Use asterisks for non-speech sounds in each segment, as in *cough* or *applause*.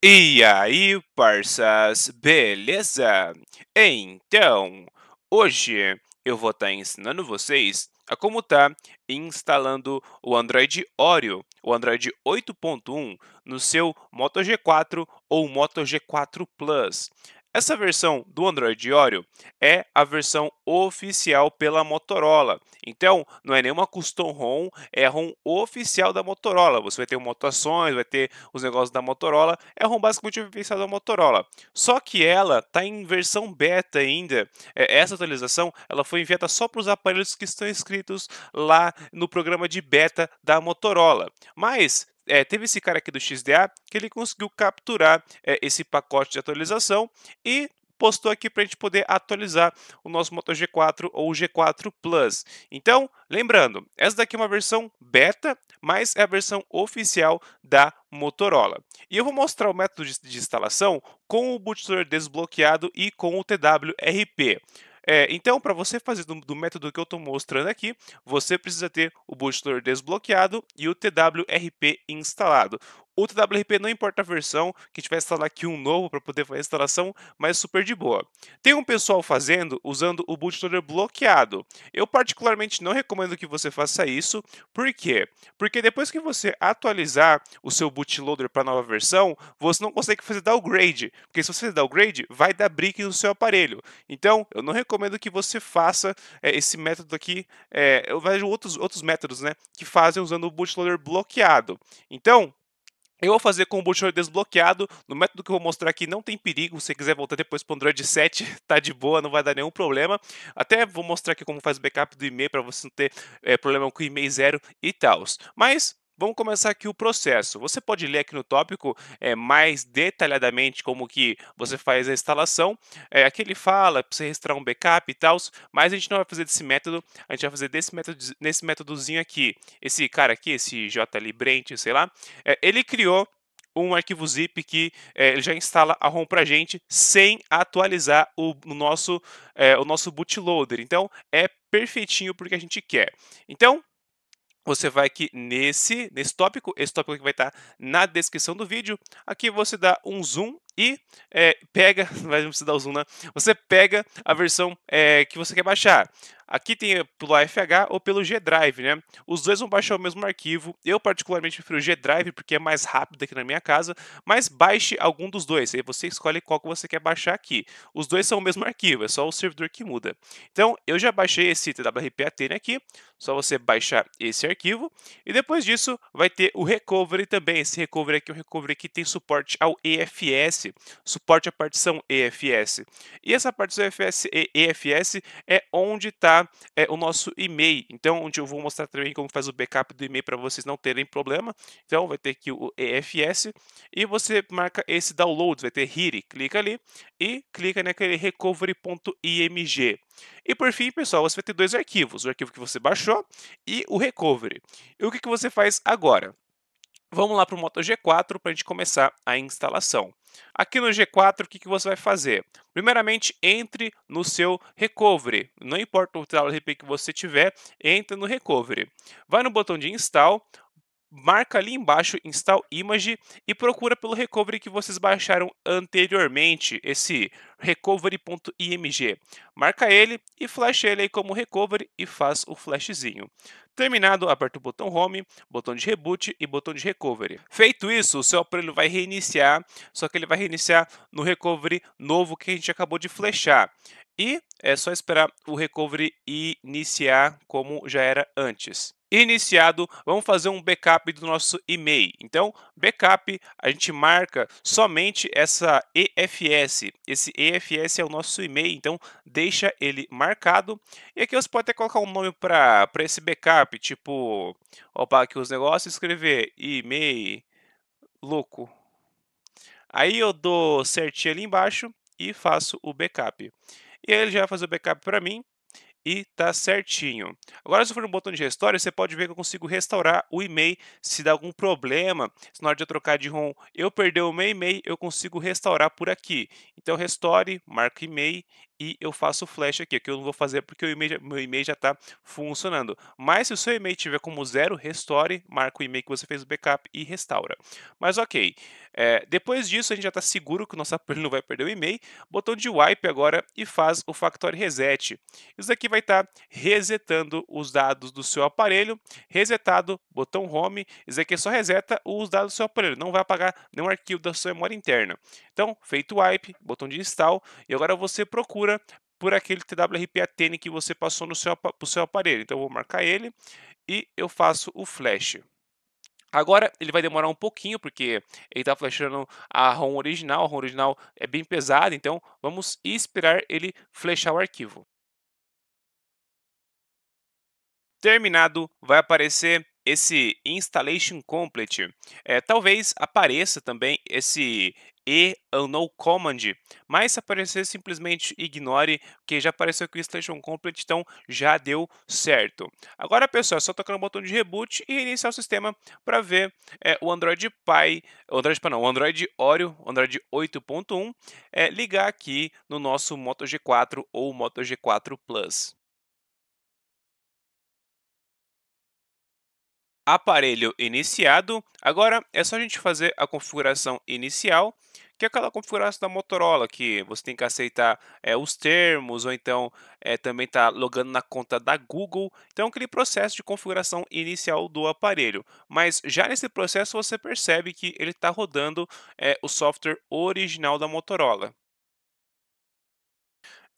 E aí, parças, beleza? Então, hoje eu vou estar tá ensinando vocês a como tá instalando o Android Oreo, o Android 8.1 no seu Moto G4 ou Moto G4 Plus. Essa versão do Android Oreo é a versão oficial pela Motorola. Então, não é nenhuma custom ROM, é ROM oficial da Motorola. Você vai ter mutações, vai ter os negócios da Motorola. É ROM basicamente oficial da Motorola. Só que ela está em versão beta ainda. É, essa atualização ela foi enviada só para os aparelhos que estão inscritos lá no programa de beta da Motorola. Mas é, teve esse cara aqui do XDA que ele conseguiu capturar é, esse pacote de atualização e postou aqui para a gente poder atualizar o nosso Moto G4 ou G4 Plus. Então, lembrando, essa daqui é uma versão beta, mas é a versão oficial da Motorola. E eu vou mostrar o método de instalação com o bootloader desbloqueado e com o TWRP. É, então, para você fazer do, do, método que eu estou mostrando aqui, você precisa ter o bootloader desbloqueado e o TWRP instalado. O TWRP não importa a versão, que tiver instalar aqui um novo para poder fazer a instalação, mas super de boa. Tem um pessoal fazendo usando o bootloader bloqueado. Eu particularmente não recomendo que você faça isso, por quê? Porque depois que você atualizar o seu bootloader para a nova versão, você não consegue fazer downgrade, porque se você fizer downgrade, vai dar brick no seu aparelho. Então, eu não recomendo que você faça é, esse método aqui, é, eu vejo outros, outros métodos né, que fazem usando o bootloader bloqueado. Então, eu vou fazer com o bootloader desbloqueado. No método que eu vou mostrar aqui não tem perigo. Se você quiser voltar depois para o Android 7, *laughs* tá de boa, não vai dar nenhum problema. Até vou mostrar aqui como faz o backup do e-mail para você não ter é, problema com o e-mail zero e tal. Mas Vamos começar aqui o processo. Você pode ler aqui no tópico é, mais detalhadamente como que você faz a instalação. É, aqui ele fala para você registrar um backup e tal, mas a gente não vai fazer desse método, a gente vai fazer desse método, nesse métodozinho aqui. Esse cara aqui, esse jlibrent, sei lá, é, ele criou um arquivo zip que é, já instala a ROM para a gente sem atualizar o, o nosso, é, o nosso bootloader. Então é perfeitinho porque a gente quer. Então você vai aqui nesse, nesse tópico, esse tópico que vai estar na descrição do vídeo. Aqui você dá um zoom e é, pega, *laughs* não precisa dar o zoom, né? Você pega a versão é, que você quer baixar. Aqui tem eh, pelo AFH ou pelo G Drive, né? Os dois vão baixar o mesmo arquivo. Eu particularmente prefiro o G Drive porque é mais rápido aqui na minha casa, mas baixe algum dos dois. Aí você escolhe qual que você quer baixar aqui. Os dois são o mesmo arquivo, é só o servidor que muda. Então, eu já baixei esse twrp né, aqui, só você baixar esse arquivo. E depois disso, vai ter o recovery também. Esse recovery aqui, o é recovery aqui tem suporte ao EFS, suporte à partição EFS. E essa partição EFS, EFS é onde está é, o nosso e-mail. Então, onde eu vou mostrar também como faz o backup do e-mail para vocês não terem problema. Então, vai ter aqui o EFS e você marca esse download, vai ter HIRI. Clica ali e clica naquele recovery.img. E por fim, pessoal, você vai ter dois arquivos, o arquivo que você baixou e o recovery. E o que, que você faz agora? Vamos lá para o Moto G4 para a gente começar a instalação. Aqui no G4, o que, que você vai fazer? Primeiramente, entre no seu recovery. Não importa o RP que você tiver, entre no recovery. Vai no botão de install, marca ali embaixo Install Image e procura pelo recovery que vocês baixaram anteriormente, esse recovery.img. Marca ele e flash ele aí como recovery e faz o flashzinho. Terminado, aperta o botão Home, botão de Reboot e botão de Recovery. Feito isso, o seu aparelho vai reiniciar, só que ele vai reiniciar no Recovery novo que a gente acabou de flashar E é só esperar o Recovery iniciar como já era antes iniciado, vamos fazer um backup do nosso e-mail. Então, backup, a gente marca somente essa EFS. Esse EFS é o nosso e-mail, então deixa ele marcado. E aqui você pode até colocar um nome para esse backup, tipo, opa, aqui os negócios, escrever e-mail louco. Aí eu dou certinho ali embaixo e faço o backup. E aí ele já vai fazer o backup para mim e tá certinho. Agora, se for no botão de restore, você pode ver que eu consigo restaurar o e-mail. Se dá algum problema, se na hora de eu trocar de ROM eu perder o meu e-mail, eu consigo restaurar por aqui. Então, restore, marca e-mail e eu faço o flash aqui, que eu não vou fazer porque o email, meu e-mail já está funcionando. Mas se o seu e-mail tiver como zero, restore, marca o e-mail que você fez o backup e restaura. Mas ok, é, depois disso a gente já está seguro que o nosso *laughs* aparelho não vai perder o e-mail. Botão de wipe agora e faz o factory reset. Isso aqui vai estar tá resetando os dados do seu aparelho. Resetado, botão home, isso aqui é só reseta os dados do seu aparelho, não vai apagar nenhum arquivo da sua memória interna. Então, feito o wipe, botão de install, e agora você procura por aquele TWRP ATN que você passou no seu, seu aparelho. Então, eu vou marcar ele e eu faço o flash. Agora ele vai demorar um pouquinho, porque ele está flashando a ROM original, a ROM original é bem pesada, então vamos esperar ele flechar o arquivo. Terminado, vai aparecer esse installation complete. É, talvez apareça também esse e no command, mas se aparecer simplesmente ignore, porque já apareceu que o installation complete, então já deu certo. Agora, pessoal, é só tocar no botão de reboot e reiniciar o sistema para ver é, o Android Pie, o Android não, o Android Oreo, Android 8.1, é, eh, ligar aqui no nosso Moto G4 ou Moto G4 Plus. aparelho iniciado. Agora é só a gente fazer a configuração inicial, que é aquela configuração da Motorola, que você tem que aceitar é, os termos, ou então é, também está logando na conta da Google. Então, é aquele processo de configuração inicial do aparelho. Mas já nesse processo você percebe que ele está rodando é, o software original da Motorola.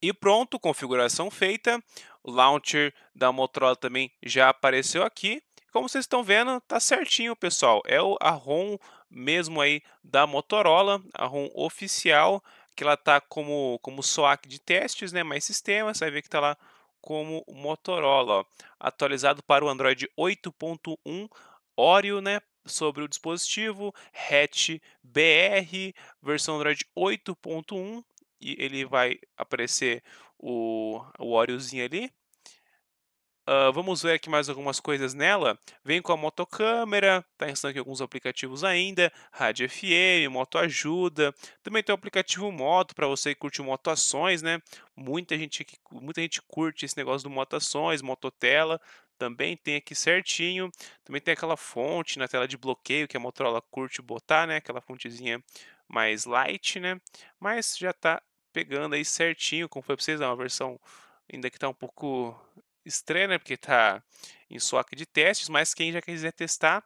E pronto, configuração feita. O launcher da Motorola também já apareceu aqui. Como vocês estão vendo, tá certinho, pessoal. É o, a ROM mesmo aí da Motorola, a ROM oficial, que ela tá como, como SOAC de testes, né? Mais sistemas, você vai ver que tá lá como Motorola, ó. atualizado para o Android 8.1 Oreo, né? Sobre o dispositivo, Hatch BR, versão Android 8.1, e ele vai aparecer o, o Oreozinho ali. Ah, vamos ver aqui mais algumas coisas nela. Vem com a motocâmera, está instalando aqui alguns aplicativos ainda, Rádio FM, Moto Ajuda. Também tem o aplicativo Moto para você que curte Moto Ações, né? Muita gente, muita gente curte esse negócio do Moto Ações, Mototela. Também tem aqui certinho. Também tem aquela fonte na tela de bloqueio que a Motorola curte botar, né? Aquela fontezinha mais light, né? Mas já está pegando aí certinho, como foi para vocês, é uma versão ainda que está um pouco estranha, né? Porque está em SOC de testes, mas quem já quiser testar,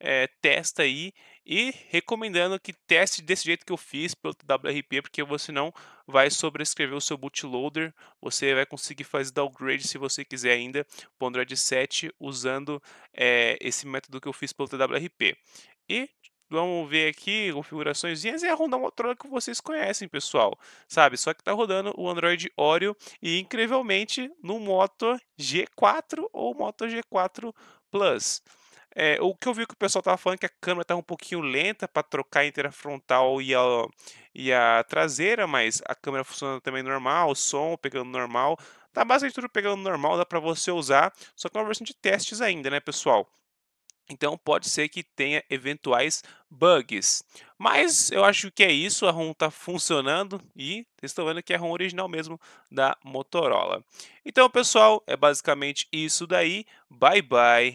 é, testa aí. E recomendando que teste desse jeito que eu fiz pelo WRP, porque você não vai sobrescrever o seu bootloader. Você vai conseguir fazer downgrade se você quiser ainda para o Android 7 usando é, esse método que eu fiz pelo TWRP. E Vamos ver aqui, configurações, e é rodar um controle que vocês conhecem, pessoal, sabe? Só que está rodando o Android Oreo e, incrivelmente, no Moto G4 ou Moto G4 Plus. É, o que eu vi que o pessoal tava falando é que a câmera tava um pouquinho lenta para trocar entre a frontal e a, e a traseira, mas a câmera funciona também normal, o som pegando normal, tá basicamente tudo pegando normal, dá para você usar, só que é uma versão de testes ainda, né, pessoal? Então pode ser que tenha eventuais bugs. Mas eu acho que é isso, a ROM está funcionando e estou vendo que é a ROM original mesmo da Motorola. Então pessoal, é basicamente isso daí. Bye bye.